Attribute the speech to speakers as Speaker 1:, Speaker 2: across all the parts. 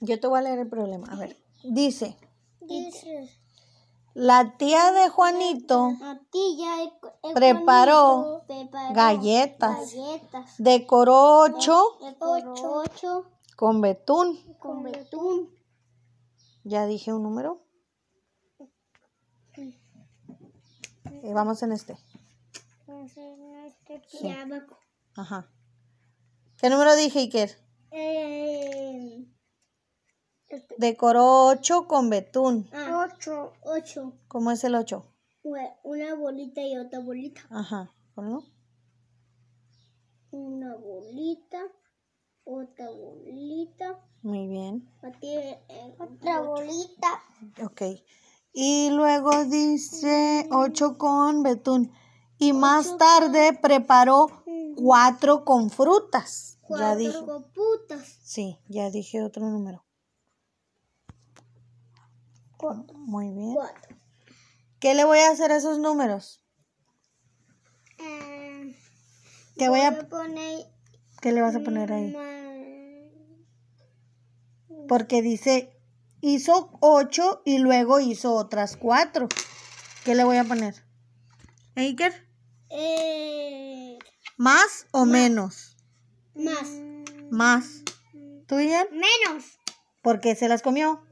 Speaker 1: Yo te voy a leer el problema. A ver. Dice.
Speaker 2: Dice.
Speaker 1: La tía de Juanito
Speaker 2: preparó, galletas,
Speaker 1: galletas, Decoró ocho, con, betún.
Speaker 2: con betún.
Speaker 1: Ya dije un número.
Speaker 2: Eh,
Speaker 1: vamos en este.
Speaker 2: este
Speaker 1: Ajá. ¿Qué número dije, Iker?
Speaker 2: Eh, este.
Speaker 1: Decoró ocho con betún.
Speaker 2: 8 ah. ocho, ocho.
Speaker 1: ¿Cómo es el ocho?
Speaker 2: Una bolita y otra bolita.
Speaker 1: Ajá, ponlo.
Speaker 2: Una bolita, otra bolita.
Speaker 1: Muy bien.
Speaker 2: Otra bolita.
Speaker 1: Ok. Y luego dice ocho con betún. Y más tarde preparó mm. cuatro con frutas. Cuatro con
Speaker 2: frutas.
Speaker 1: Sí, ya dije otro número. Cuatro. Muy bien. Cuatro. ¿Qué le voy a hacer a esos números?
Speaker 2: Eh, ¿Qué voy a poner?
Speaker 1: ¿Qué le vas a poner ahí? Porque dice, hizo ocho y luego hizo otras cuatro. ¿Qué le voy a poner? ¿Aker? Eh, ¿Más o menos? Más. Más. ¿Tú, Ian?
Speaker 2: Menos.
Speaker 1: Porque se las comió.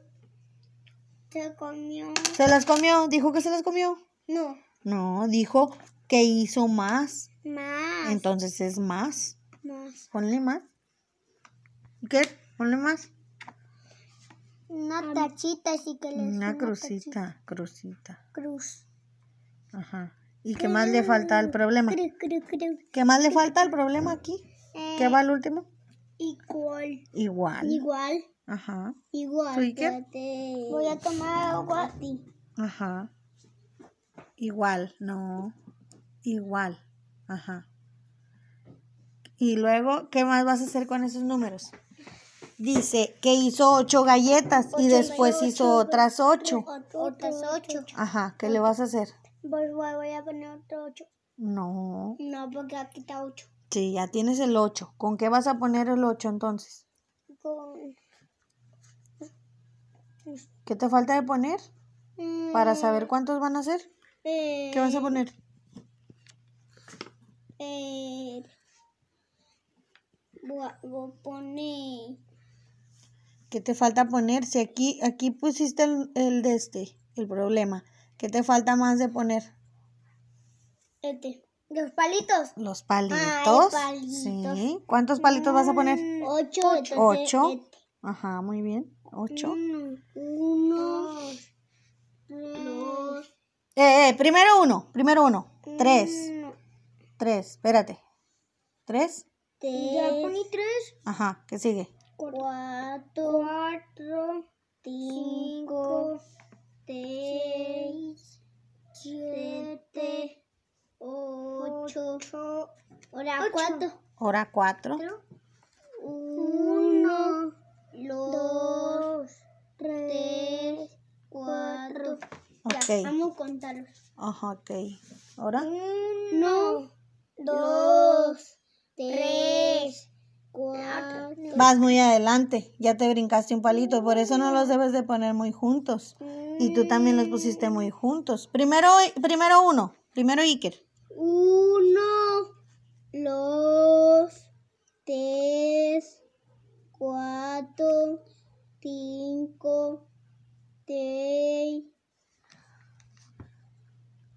Speaker 2: Se comió. ¿Se las
Speaker 1: comió? ¿Dijo que se las comió? No. No, dijo que hizo más.
Speaker 2: Más.
Speaker 1: Entonces es más. Más. Ponle más. ¿Qué? Ponle más.
Speaker 2: Una tachita, así que le Una, una crucita,
Speaker 1: Cruz. Ajá. ¿Y qué más le falta al problema?
Speaker 2: ¿Qué más le falta
Speaker 1: al problema aquí? ¿Qué eh, va al último?
Speaker 2: Igual. Igual. Igual. Ajá. Igual. Voy a tomar agua
Speaker 1: a Ajá. Igual, no. Igual. Ajá. Y luego, ¿qué más vas a hacer con esos números? Dice que hizo ocho galletas y después hizo otras ocho.
Speaker 2: Otras ocho. Ajá, ¿qué le vas a hacer? Pues voy, voy a poner otro ocho.
Speaker 1: No.
Speaker 2: No, porque aquí está ocho.
Speaker 1: Sí, ya tienes el ocho. ¿Con qué vas a poner el ocho entonces? Con... ¿Qué te falta de poner? Para saber eh, cuántos
Speaker 2: van a ser. ¿Qué vas a eh, poner? Eh, voy, poner.
Speaker 1: ¿Qué te falta poner? Si aquí, aquí pusiste el, de este, el problema. ¿Qué te falta más de poner?
Speaker 2: Este, los palitos. Los palitos.
Speaker 1: ¿Cuántos palitos vas a poner? Mm,
Speaker 2: ocho. Ocho.
Speaker 1: Este. Ajá, muy bien. 8.
Speaker 2: 1, 2.
Speaker 1: Eh, eh, primero 1, primero 1. 3. 3, espérate. 3.
Speaker 2: Ya poní 3.
Speaker 1: Ajá, ¿qué sigue?
Speaker 2: 4, 5, 6, 7, 8. Hora 4.
Speaker 1: Hora 4.
Speaker 2: Vamos a contarlos.
Speaker 1: Ajá, ok. Ahora. Uno,
Speaker 2: dos, tres, cuatro. Vas muy
Speaker 1: adelante. Ya te brincaste un palito. Por eso no los debes de poner muy juntos. Y tú también los pusiste muy mm. juntos. Primero, primero uno. Primero Iker.
Speaker 2: Uno, dos, tres, cuatro, cinco, seis.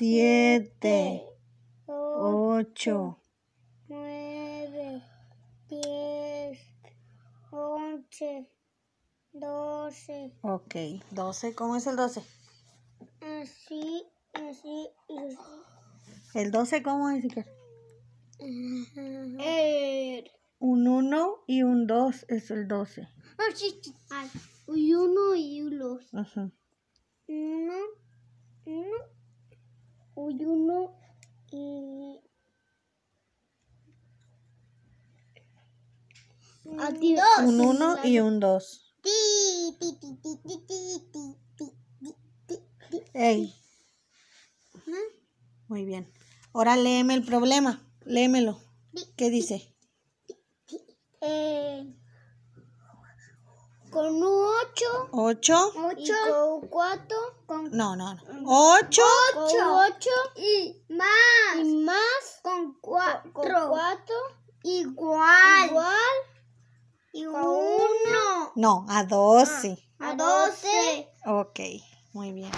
Speaker 1: siete, 8
Speaker 2: nueve, diez, once, doce.
Speaker 1: Ok, doce, ¿cómo es el 12
Speaker 2: Así, ah, así, ah, así. Ah,
Speaker 1: ¿El 12 cómo es?
Speaker 2: El er.
Speaker 1: un 1 y un 2 es el 12.
Speaker 2: Ah, un y un 2. Ajá. 1, uno y... Un 1 y un
Speaker 1: 2. Ey. Muy bien. Ahora léeme el problema. Léemelo. ¿Qué dice?
Speaker 2: Eh... Con un 8. 8. 8. Con 4. Con... No, no, no. 8. 8. 8. Y más. Y más. Con 4. 4. Igual. Igual. Y 1.
Speaker 1: No, a 12.
Speaker 2: Ah, a 12.
Speaker 1: Ok, muy bien.